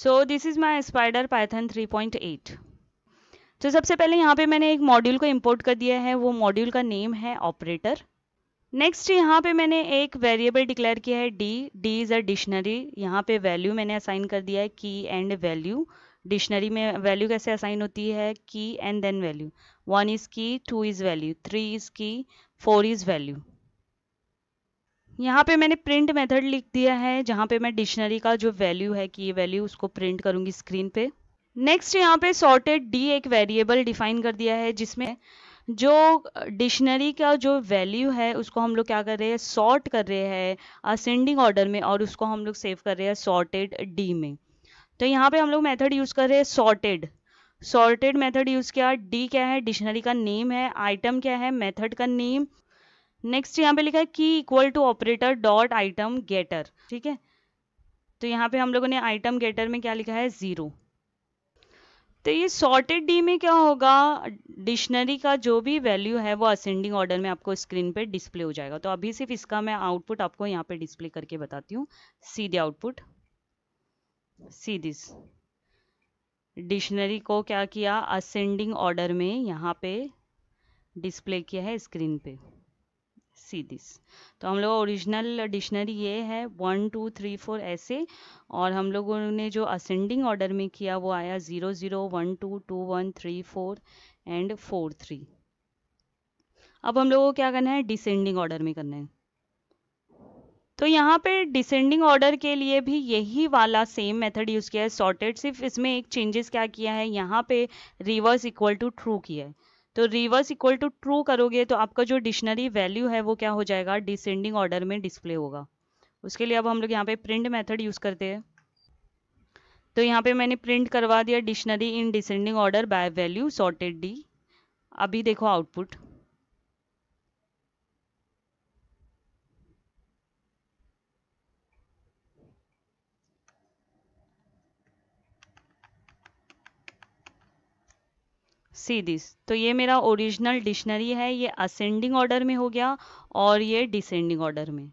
so this is my Spyder Python 3.8 तो सबसे पहले यहाँ पे मैंने एक मॉड्यूल को इंपोर्ट कर दिया है वो मॉड्यूल का नेम है ऑपरेटर नेक्स्ट यहाँ पे मैंने एक वेरिएबल डिक्लेयर किया है D D is a dictionary यहाँ पे वैल्यू मैंने असाइन कर दिया है की एंड वैल्यू डिक्शनरी में वैल्यू कैसे असाइन होती है key and then value one is key two is value three is key four is value यहाँ पे मैंने प्रिंट मेथड लिख दिया है जहाँ पे मैं डिक्शनरी का जो वैल्यू है की वैल्यू उसको प्रिंट करूँगी स्क्रीन पे नेक्स्ट यहाँ पे सॉर्टेड डी एक वेरिएबल डिफाइन कर दिया है जिसमें जो डिक्शनरी का जो वैल्यू है उसको हम लोग क्या कर रहे हैं सॉर्ट कर रहे हैं असेंडिंग ऑर्डर में और उसको हम लोग सेव कर रहे हैं सॉर्टेड डी में तो यहाँ पे हम लोग मेथड यूज़ कर रहे हैं सॉर्टेड सॉर्टेड मेथड यूज़ किया डी क्या है डिक्शनरी का नेम है आइटम क्या है मेथड का नेम नेक्स्ट यहाँ पे लिखा है key equal to operator dot itemgetter ठीक है तो यहाँ पे हम लोगों ने आइटम गेटर में क्या लिखा है ज़ीरो तो ये सॉर्टेड डी में क्या होगा डिक्शनरी का जो भी वैल्यू है वो असेंडिंग ऑर्डर में आपको स्क्रीन पे डिस्प्ले हो जाएगा तो अभी सिर्फ इसका मैं आउटपुट आपको यहाँ पे डिस्प्ले करके बताती हूँ see output see this dictionary को क्या किया असेंडिंग ऑर्डर में यहाँ पे डिस्प्ले किया है स्क्रीन पे सी दिस तो हम लोग ओरिजिनल डिक्शनरी ये है वन टू थ्री फोर ऐसे और हम लोगों ने जो असेंडिंग ऑर्डर में किया वो आया zero zero one two two one three four and four three अब हम लोगों को क्या करना है डिसेंडिंग ऑर्डर में करना है तो यहाँ पे डिसेंडिंग ऑर्डर के लिए भी यही वाला सेम मेथड यूज़ किया है सॉर्टेड सिर्फ इसमें एक चेंजेस क्या किया है यहाँ पे रिवर्स इक्वल टू ट्रू किया है तो रिवर्स इक्वल टू ट्रू करोगे तो आपका जो डिक्शनरी वैल्यू है वो क्या हो जाएगा डिसेंडिंग ऑर्डर में डिस्प्ले होगा उसके लिए अब हम लोग यहाँ पे प्रिंट मेथड यूज़ करते हैं तो यहाँ पे मैंने प्रिंट करवा दिया dictionary in descending order by value sorted D अभी देखो आउटपुट सी दिस तो ये मेरा ओरिजिनल डिक्शनरी है ये असेंडिंग ऑर्डर में हो गया और ये डिसेंडिंग ऑर्डर में